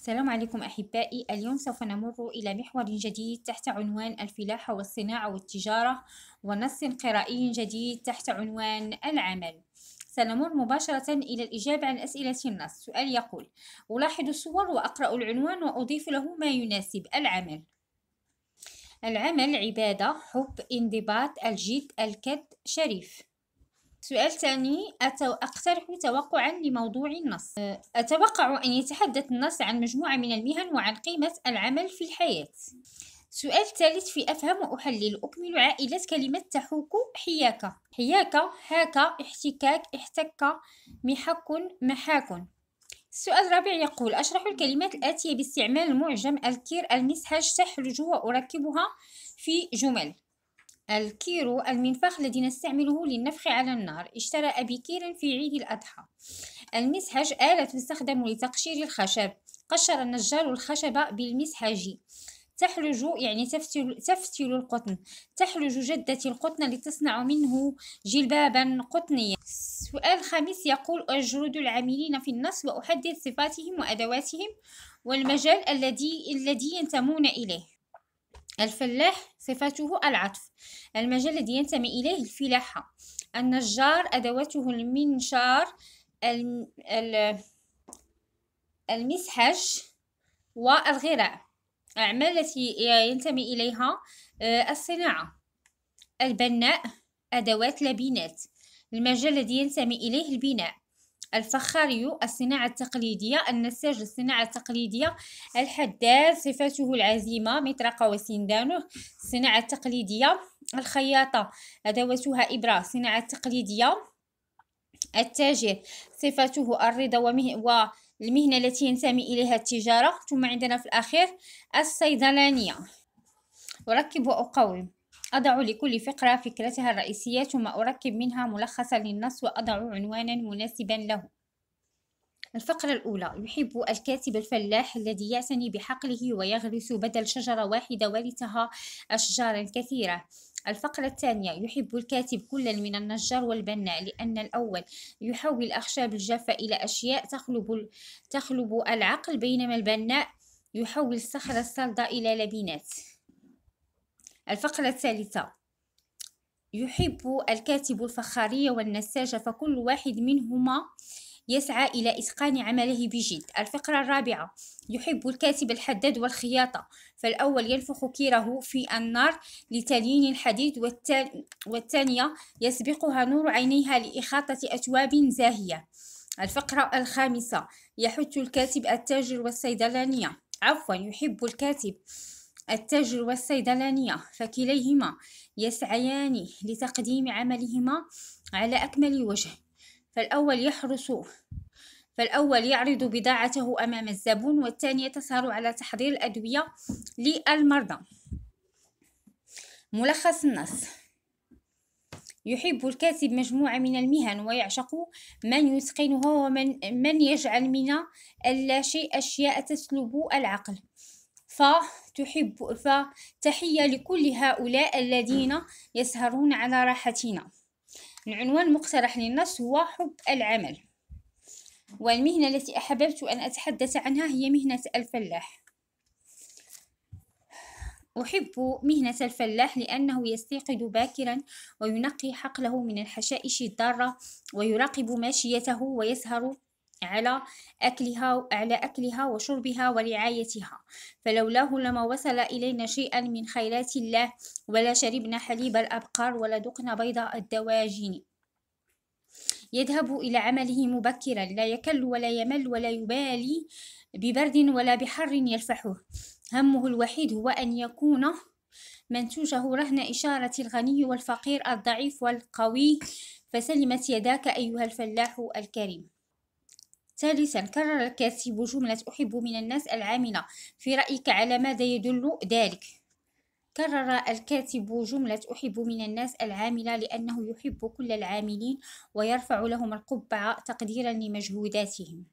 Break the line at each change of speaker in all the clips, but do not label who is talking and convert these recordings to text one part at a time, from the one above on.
السلام عليكم أحبائي اليوم سوف نمر إلى محور جديد تحت عنوان الفلاحة والصناعة والتجارة ونص قرائي جديد تحت عنوان العمل سنمر مباشرة إلى الإجابة عن أسئلة النص سؤال يقول ألاحظ الصور وأقرأ العنوان وأضيف له ما يناسب العمل العمل عبادة حب انضباط الجد الكد شريف سؤال ثاني أقترح توقعا لموضوع النص أتوقع أن يتحدث النص عن مجموعة من المهن وعن قيمة العمل في الحياة سؤال ثالث في أفهم وأحلل أكمل عائلة كلمة تحوك حياكة حياكة هاكا احتكاك احتك محك محاك السؤال الرابع يقول أشرح الكلمات الآتية باستعمال المعجم الكير المسحج تحرج وأركبها في جمل الكيرو المنفاخ الذي نستعمله للنفخ على النار اشترى أبي كيرا في عيد الأضحى المسحج آلة تستخدم لتقشير الخشب قشر النجار الخشب بالمسحج تحلج يعني تفتل, تفتل القطن تحلج جدتي القطن لتصنع منه جلبابا قطنيا السؤال الخامس يقول أجرد العاملين في النص وأحدد صفاتهم وأدواتهم والمجال الذي الذي ينتمون إليه الفلاح صفته العطف المجال الذي ينتمي إليه الفلاحة النجار أدواته المنشار المسحج والغراء الأعمال التي ينتمي إليها آه، الصناعة البناء أدوات لبينات المجال الذي ينتمي إليه البناء الفخاري الصناعة التقليدية النساج الصناعة التقليدية الحداد صفاته العزيمة مطرقة وسندانه الصناعة التقليدية الخياطة أدواتها إبرة صناعة تقليدية التاجر صفاته الرضا ومه... والمهنة التي ينتمي إليها التجارة ثم عندنا في الأخير الصيدلانية أركب وأقوم أضع لكل فقرة فكرتها الرئيسية ثم أركب منها ملخصا للنص وأضع عنوانا مناسبا له الفقرة الأولى يحب الكاتب الفلاح الذي يعتني بحقله ويغرس بدل شجرة واحدة ورثها أشجارا كثيرة الفقرة الثانية يحب الكاتب كلا من النجار والبناء لأن الأول يحول الأخشاب الجافة إلى أشياء تخلب, تخلب العقل بينما البناء يحول الصخرة الصلدة إلى لبنات الفقرة الثالثة يحب الكاتب الفخارية والنساجة فكل واحد منهما يسعى إلى إتقان عمله بجد الفقرة الرابعة يحب الكاتب الحداد والخياطة فالأول ينفخ كيره في النار لتليين الحديد والثانية يسبقها نور عينيها لإخاطة أثواب زاهية الفقرة الخامسة يحث الكاتب التاجر والصيدلانية عفوا يحب الكاتب التاجر والصيدلانية فكليهما يسعيان لتقديم عملهما على أكمل وجه فالأول يحرص فالأول يعرض بضاعته أمام الزبون والثاني يتسهر على تحضير الأدوية للمرضى ملخص النص يحب الكاتب مجموعة من المهن ويعشق من يتقنها ومن من يجعل من اللاشيء أشياء تسلب العقل فتحب فتحية لكل هؤلاء الذين يسهرون على راحتنا العنوان المقترح للنص هو حب العمل والمهنة التي أحببت أن أتحدث عنها هي مهنة الفلاح أحب مهنة الفلاح لأنه يستيقظ باكرا وينقي حقله من الحشائش الضارة ويراقب ماشيته ويسهر على أكلها على أكلها وشربها ورعايتها فلولاه لما وصل إلينا شيئا من خيرات الله ولا شربنا حليب الأبقار ولا ذقنا بيض الدواجن يذهب إلى عمله مبكرا لا يكل ولا يمل ولا يبالي ببرد ولا بحر يلفحه همه الوحيد هو أن يكون منتوجه رهن إشارة الغني والفقير الضعيف والقوي فسلمت يداك أيها الفلاح الكريم ثالثا كرر الكاتب جملة أحب من الناس العاملة في رأيك على ماذا يدل ذلك كرر الكاتب جملة أحب من الناس العاملة لأنه يحب كل العاملين ويرفع لهم القبعة تقديرا لمجهوداتهم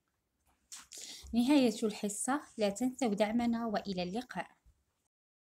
نهاية الحصة لا تنسوا دعمنا وإلى اللقاء